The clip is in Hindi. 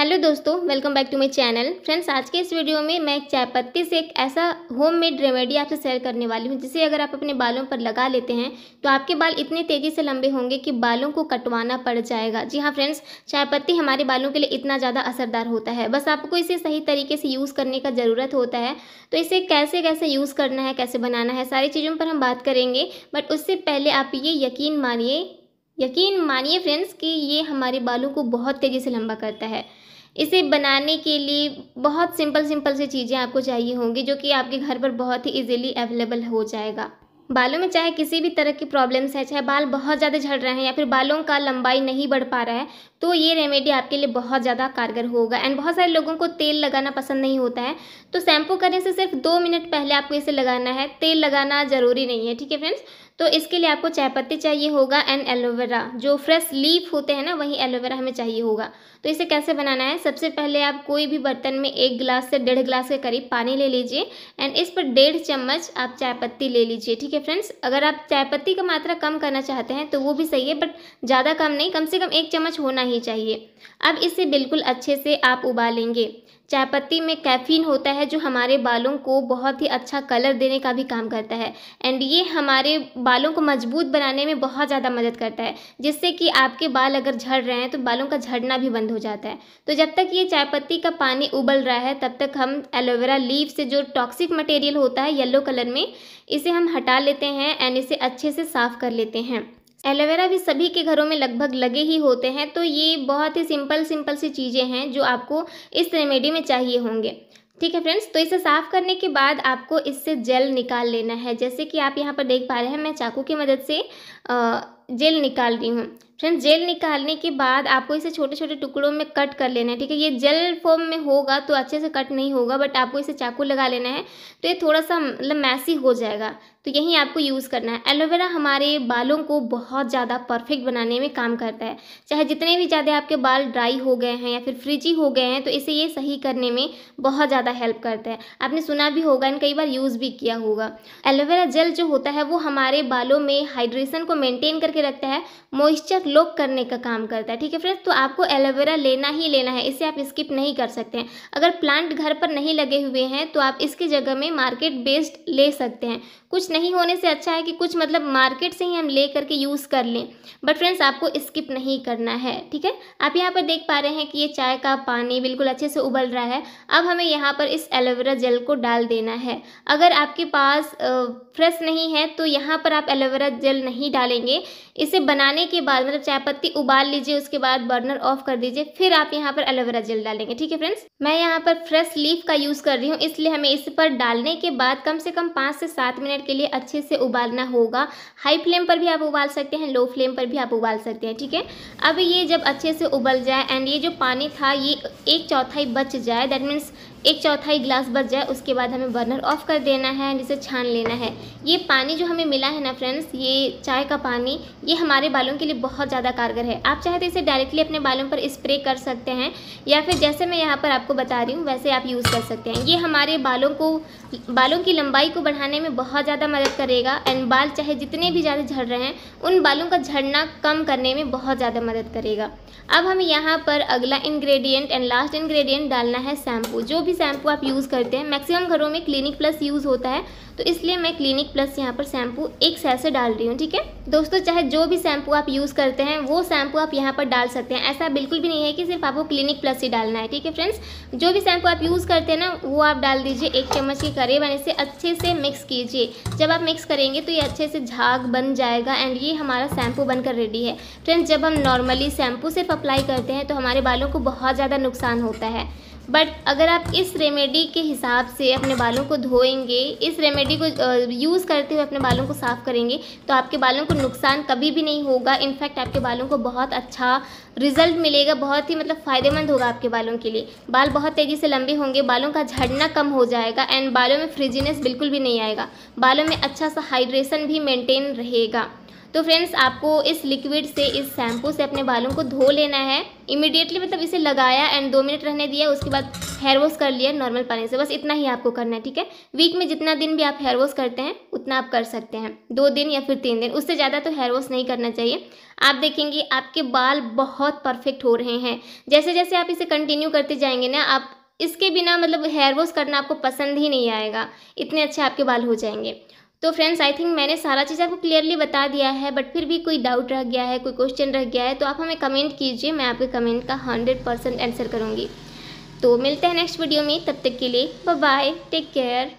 हेलो दोस्तों welcome back to my channel friends आज के इस वीडियो में मैं चाय पत्ती से एक ऐसा होम मेड रेमेडी आपसे शेयर करने वाली हूँ जिसे अगर आप अपने बालों पर लगा लेते हैं तो आपके बाल इतने तेज़ी से लंबे होंगे कि बालों को कटवाना पड़ जाएगा जी हाँ फ्रेंड्स चाय पत्ती हमारे बालों के लिए इतना ज़्यादा असरदार होता है बस आपको इसे सही तरीके से यूज़ करने का ज़रूरत होता है तो इसे कैसे कैसे यूज़ करना है कैसे बनाना है सारी चीज़ों पर हम बात करेंगे बट उससे पहले आप ये यकीन मानिए यकीन मानिए फ्रेंड्स कि ये हमारे बालों को बहुत तेज़ी से लंबा करता है इसे बनाने के लिए बहुत सिंपल सिंपल सी चीज़ें आपको चाहिए होंगी जो कि आपके घर पर बहुत ही इजीली अवेलेबल हो जाएगा बालों में चाहे किसी भी तरह की प्रॉब्लम्स है चाहे बाल बहुत ज़्यादा झड़ रहे हैं या फिर बालों का लंबाई नहीं बढ़ पा रहा है तो ये रेमेडी आपके लिए बहुत ज़्यादा कारगर होगा एंड बहुत सारे लोगों को तेल लगाना पसंद नहीं होता है तो शैम्पू करने से सिर्फ दो मिनट पहले आपको इसे लगाना है तेल लगाना ज़रूरी नहीं है ठीक है फ्रेंड्स तो इसके लिए आपको चाय पत्ती चाहिए होगा एंड एलोवेरा जो फ्रेश लीफ होते हैं ना वही एलोवेरा हमें चाहिए होगा तो इसे कैसे बनाना है सबसे पहले आप कोई भी बर्तन में एक गिलास से डेढ़ गिलास के करीब पानी ले लीजिए एंड इस पर डेढ़ चम्मच आप चाय पत्ती ले लीजिए ठीक है फ्रेंड्स अगर आप चाय पत्ती का मात्रा कम करना चाहते हैं तो वो भी सही है बट ज़्यादा कम नहीं कम से कम एक चम्मच होना ही चाहिए अब इसे बिल्कुल अच्छे से आप उबालेंगे चाय पत्ती में कैफ़ीन होता है जो हमारे बालों को बहुत ही अच्छा कलर देने का भी काम करता है एंड ये हमारे बालों को मजबूत बनाने में बहुत ज़्यादा मदद करता है जिससे कि आपके बाल अगर झड़ रहे हैं तो बालों का झड़ना भी बंद हो जाता है तो जब तक ये चाय पत्ती का पानी उबल रहा है तब तक हम एलोवेरा लीव से जो टॉक्सिक मटेरियल होता है येलो कलर में इसे हम हटा लेते हैं एंड इसे अच्छे से साफ़ कर लेते हैं एलोवेरा भी सभी के घरों में लगभग लगे ही होते हैं तो ये बहुत ही सिंपल सिंपल सी चीज़ें हैं जो आपको इस रेमेडी में चाहिए होंगे ठीक है फ्रेंड्स तो इसे साफ़ करने के बाद आपको इससे जेल निकाल लेना है जैसे कि आप यहाँ पर देख पा रहे हैं मैं चाकू की मदद से आ, जेल निकाल रही हूँ फ्रेंड्स जेल निकालने के बाद आपको इसे छोटे छोटे टुकड़ों में कट कर लेना है ठीक है ये जेल फॉर्म में होगा तो अच्छे से कट नहीं होगा बट आपको इसे चाकू लगा लेना है तो ये थोड़ा सा मतलब मैसी हो जाएगा तो यही आपको यूज़ करना है एलोवेरा हमारे बालों को बहुत ज़्यादा परफेक्ट बनाने में काम करता है चाहे जितने भी ज़्यादा आपके बाल ड्राई हो गए हैं या फिर फ्रिजी हो गए हैं तो इसे ये सही करने में बहुत ज़्यादा हेल्प करता है आपने सुना भी होगा इन कई बार यूज़ भी किया होगा एलोवेरा जेल जो होता है वो हमारे बालों में हाइड्रेशन को मेनटेन करके करके रखता है मॉइस्चर लॉक करने का काम करता है ठीक है फ्रेंड्स तो आपको एलोवेरा लेना ही लेना है इसे आप स्किप नहीं कर सकते हैं अगर प्लांट घर पर नहीं लगे हुए हैं तो आप इसकी जगह में मार्केट बेस्ड ले सकते हैं कुछ नहीं होने से अच्छा है कि कुछ मतलब मार्केट से ही हम ले करके यूज़ कर लें बट फ्रेंड्स आपको स्किप नहीं करना है ठीक है आप यहाँ पर देख पा रहे हैं कि ये चाय का पानी बिल्कुल अच्छे से उबल रहा है अब हमें यहाँ पर इस एलोवेरा जेल को डाल देना है अगर आपके पास फ्रेश नहीं है तो यहाँ पर आप एलोवेरा जेल नहीं डालेंगे इसे बनाने के बाद मतलब चाय पत्ती उबाल लीजिए उसके बाद बर्नर ऑफ कर दीजिए फिर आप यहाँ पर एलोवेरा जेल डालेंगे ठीक है फ्रेंड्स मैं यहाँ पर फ्रेश लीफ का यूज़ कर रही हूँ इसलिए हमें इस पर डालने के बाद कम से कम पाँच से सात मिनट के लिए अच्छे से उबालना होगा हाई फ्लेम पर भी आप उबाल सकते हैं लो फ्लेम पर भी आप उबाल सकते हैं ठीक है अब ये जब अच्छे से उबल जाए एंड ये जो पानी था ये एक चौथाई बच जाए दैट मीन्स एक चौथाई ग्लास बच जाए उसके बाद हमें बर्नर ऑफ कर देना है एंड इसे छान लेना है ये पानी जो हमें मिला है ना फ्रेंड्स ये चाय का पानी ये हमारे बालों के लिए बहुत ज़्यादा कारगर है आप चाहे तो इसे डायरेक्टली अपने बालों पर स्प्रे कर सकते हैं या फिर जैसे मैं यहाँ पर आपको बता रही हूँ वैसे आप यूज़ कर सकते हैं ये हमारे बालों को बालों की लंबाई को बढ़ाने में बहुत ज़्यादा मदद करेगा एंड बाल चाहे जितने भी ज़्यादा झड़ रहे हैं उन बालों का झड़ना कम करने में बहुत ज़्यादा मदद करेगा अब हम यहाँ पर अगला इन्ग्रेडियंट एंड लास्ट इन्ग्रेडियंट डालना है शैम्पू जो भी शैम्पू आप यूज़ करते हैं मैक्सिमम घरों में क्लिनिक प्लस यूज़ होता है तो इसलिए मैं क्लिनिक प्लस यहाँ पर शैम्पू एक सैर से डाल रही हूँ ठीक है दोस्तों चाहे जो भी शैम्पू आप यूज़ करते हैं वो शैम्पू आप यहाँ पर डाल सकते हैं ऐसा बिल्कुल भी नहीं है कि सिर्फ आपको क्लिनिक प्लस ही डालना है ठीक है फ्रेंड्स जो भी शैम्पू आप यूज़ करते हैं ना वो आप डाल दीजिए एक चम्मच के करीब और इसे अच्छे से मिक्स कीजिए जब आप मिक्स करेंगे तो ये अच्छे से झाग बन जाएगा एंड ये हमारा शैम्पू बनकर रेडी है फ्रेंड्स जब हम नॉर्मली शैम्पू सिर्फ अप्लाई करते हैं तो हमारे बालों को बहुत ज़्यादा नुकसान होता है बट अगर आप इस रेमेडी के हिसाब से अपने बालों को धोएंगे इस रेमेडी को यूज़ करते हुए अपने बालों को साफ़ करेंगे तो आपके बालों को नुकसान कभी भी नहीं होगा इनफैक्ट आपके बालों को बहुत अच्छा रिजल्ट मिलेगा बहुत ही मतलब फ़ायदेमंद होगा आपके बालों के लिए बाल बहुत तेज़ी से लंबे होंगे बालों का झड़ना कम हो जाएगा एंड बालों में फ्रिजीनेस बिल्कुल भी नहीं आएगा बालों में अच्छा सा हाइड्रेशन भी मेनटेन रहेगा तो फ्रेंड्स आपको इस लिक्विड से इस शैम्पू से अपने बालों को धो लेना है इमिडिएटली मतलब इसे लगाया एंड दो मिनट रहने दिया उसके बाद हेयर वॉश कर लिया नॉर्मल पानी से बस इतना ही आपको करना है ठीक है वीक में जितना दिन भी आप हेयर वॉश करते हैं उतना आप कर सकते हैं दो दिन या फिर तीन दिन उससे ज़्यादा तो हेयर वॉश नहीं करना चाहिए आप देखेंगे आपके बाल बहुत परफेक्ट हो रहे हैं जैसे जैसे आप इसे कंटिन्यू करते जाएंगे ना आप इसके बिना मतलब हेयर वॉश करना आपको पसंद ही नहीं आएगा इतने अच्छे आपके बाल हो जाएंगे तो फ्रेंड्स आई थिंक मैंने सारा चीज़ आपको क्लियरली बता दिया है बट फिर भी कोई डाउट रह गया है कोई क्वेश्चन रह गया है तो आप हमें कमेंट कीजिए मैं आपके कमेंट का हंड्रेड परसेंट आंसर करूँगी तो मिलते हैं नेक्स्ट वीडियो में तब तक के लिए बाय टेक केयर